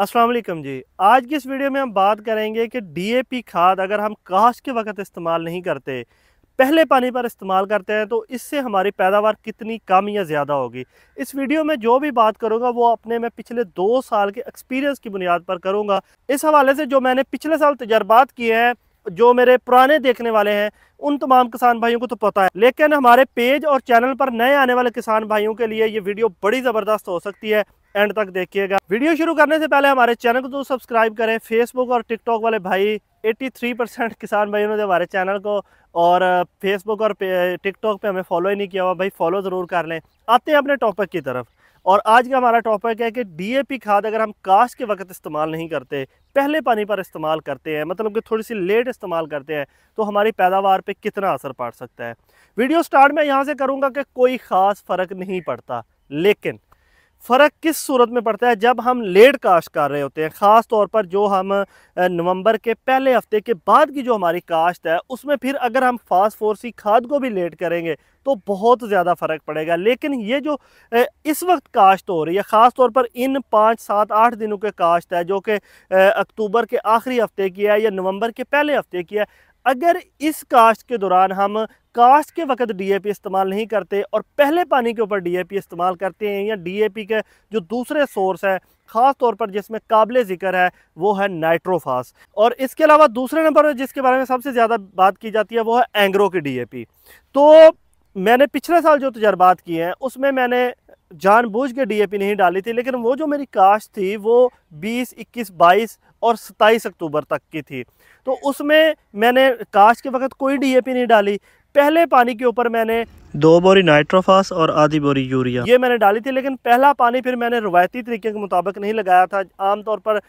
असलम जी आज की इस वीडियो में हम बात करेंगे कि डीएपी खाद अगर हम काश के वक्त इस्तेमाल नहीं करते पहले पानी पर इस्तेमाल करते हैं तो इससे हमारी पैदावार कितनी कम या ज़्यादा होगी इस वीडियो में जो भी बात करूँगा वो अपने मैं पिछले दो साल के एक्सपीरियंस की बुनियाद पर करूँगा इस हवाले से जो मैंने पिछले साल तजर्बात किए हैं जो मेरे पुराने देखने वाले हैं उन तमाम किसान भाइयों को तो पता है लेकिन हमारे पेज और चैनल पर नए आने वाले किसान भाइयों के लिए ये वीडियो बड़ी ज़बरदस्त हो सकती है एंड तक देखिएगा वीडियो शुरू करने से पहले हमारे चैनल को तो सब्सक्राइब करें फेसबुक और टिकटॉक वाले भाई 83 परसेंट किसान भाइयों ने तो हमारे चैनल को और फेसबुक और टिकटॉक पे हमें फॉलो ही नहीं किया हुआ भाई फॉलो ज़रूर कर लें आते हैं अपने टॉपिक की तरफ और आज का हमारा टॉपिक है कि डीएपी खाद अगर हम काश के वक्त इस्तेमाल नहीं करते पहले पानी पर इस्तेमाल करते हैं मतलब कि थोड़ी सी लेट इस्तेमाल करते हैं तो हमारी पैदावार पे कितना असर पड़ सकता है वीडियो स्टार्ट में यहाँ से करूँगा कि कोई ख़ास फ़र्क नहीं पड़ता लेकिन फ़र्क किस सूरत में पड़ता है जब हम लेट काश्त कर रहे होते हैं ख़ास तौर पर जो हम नवंबर के पहले हफ्ते के बाद की जो हमारी काश्त है उसमें फिर अगर हम फास्ट फोरसी खाद को भी लेट करेंगे तो बहुत ज़्यादा फ़र्क पड़ेगा लेकिन ये जो इस वक्त काश्त हो रही है ख़ास तौर पर इन पाँच सात आठ दिनों के काश्त है जो कि अक्टूबर के आखिरी हफ़्ते की है या नवंबर के पहले हफ़्ते की है अगर इस काश्त के दौरान हम काश्त के वक्त डीएपी इस्तेमाल नहीं करते और पहले पानी के ऊपर डीएपी इस्तेमाल करते हैं या डीएपी के जो दूसरे सोर्स है ख़ास तौर पर जिसमें काबिल ज़िक्र है वो है नाइट्रोफास और इसके अलावा दूसरे नंबर पर जिसके बारे में सबसे ज़्यादा बात की जाती है वो है एंग्रो की डी तो मैंने पिछले साल जो तजर्बात किए हैं उसमें मैंने जानबूझ के डीएपी नहीं डाली थी लेकिन वो जो मेरी काश्त थी वो 20, 21, 22 और 27 अक्टूबर तक की थी तो उसमें मैंने काश के वक्त कोई डीएपी नहीं डाली पहले पानी के ऊपर मैंने दो बोरी नाइट्रोफास और आधी बोरी यूरिया ये मैंने डाली थी लेकिन पहला पानी फिर मैंने रवायती तरीके के मुताबिक नहीं लगाया था आमतौर पर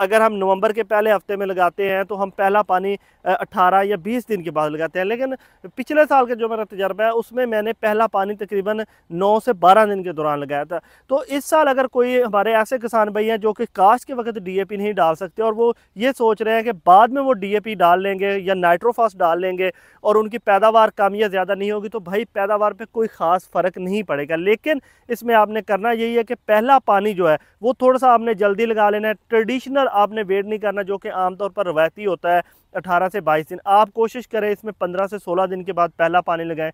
अगर हम नवंबर के पहले हफ्ते में लगाते हैं तो हम पहला पानी 18 या 20 दिन के बाद लगाते हैं लेकिन पिछले साल का जो मेरा तजर्बा है उसमें मैंने पहला पानी तकरीबन नौ से बारह दिन के दौरान लगाया था तो इस साल अगर कोई हमारे ऐसे किसान भाई हैं जो कि काश के वक्त डी नहीं डाल सकते और वो ये सोच रहे हैं कि बाद में वो डी डाल लेंगे या नाइट्रोफास डाल लेंगे और उनकी पैदावार कम या ज़्यादा नहीं होगी तो भाई पैदा पैदावार पे कोई ख़ास फ़र्क नहीं पड़ेगा लेकिन इसमें आपने करना यही है कि पहला पानी जो है वो थोड़ा सा आपने जल्दी लगा लेना है ट्रेडिशनल आपने वेट नहीं करना जो कि आमतौर पर रवायती होता है 18 से 22 दिन आप कोशिश करें इसमें 15 से 16 दिन के बाद पहला पानी लगाएं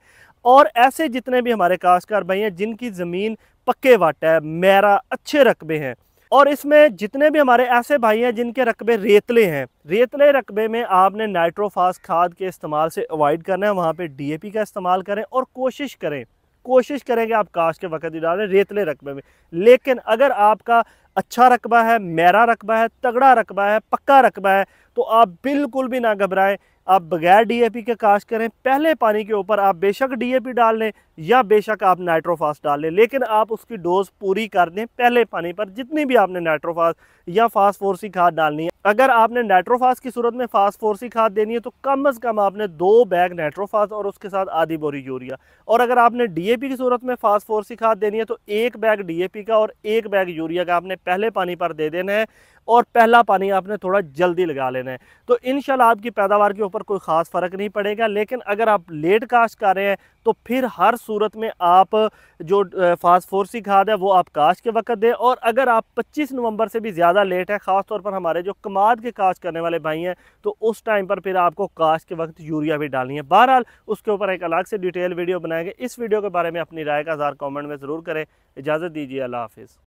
और ऐसे जितने भी हमारे काश्तकार भाई हैं जिनकी ज़मीन पक्के वाटा है मैरा अच्छे रकबे हैं और इसमें जितने भी हमारे ऐसे भाई हैं जिनके रकबे रेतले हैं रेतले रकबे में आपने नाइट्रोफास खाद के इस्तेमाल से अवॉइड करना है वहाँ पर डी का इस्तेमाल करें और कोशिश करें कोशिश करें कि आप काश के वक्त ही डालें रेतले रकबे में लेकिन अगर आपका अच्छा रकबा है मैरा रकबा है तगड़ा रकबा है पक्का रकबा है तो आप बिल्कुल भी ना घबराएं आप बगैर डीएपी के काश करें पहले पानी के ऊपर आप बेशक डीएपी डाल लें या बेशक आप नाइट्रोफास डाल लें लेकिन आप उसकी डोज पूरी कर दें पहले पानी पर जितनी भी आपने नाइट्रोफास या फास्फोरसी खाद डालनी है अगर आपने नाइट्रोफास की सूरत में फास्फोरसी खाद देनी है तो कम अज़ कम आपने दो बैग नाइट्रोफास और उसके साथ आधी बोरी यूरिया और अगर आपने डी की सूरत में फास्टफोर्सी खाद देनी है तो एक बैग डी का और एक बैग यूरिया का आपने पहले पानी पर दे देना है और पहला पानी आपने थोड़ा जल्दी लगा लेना है तो इन आपकी पैदावार के ऊपर कोई ख़ास फ़र्क नहीं पड़ेगा लेकिन अगर आप लेट काश्त कर रहे हैं तो फिर हर सूरत में आप जो फास्फोरसी खाद है वो आप काश के वक्त दें और अगर आप 25 नवंबर से भी ज़्यादा लेट है ख़ास तौर पर हमारे जो कमाद के काश करने वाले भाई हैं तो उस टाइम पर फिर आपको काश के वक्त यूरिया भी डालनी है बहरहाल उसके ऊपर एक अलग से डिटेल वीडियो बनाएंगे इस वीडियो के बारे में अपनी राय का आजार कॉमेंट में ज़रूर करें इजाज़त दीजिए अल्लाह हाफिज़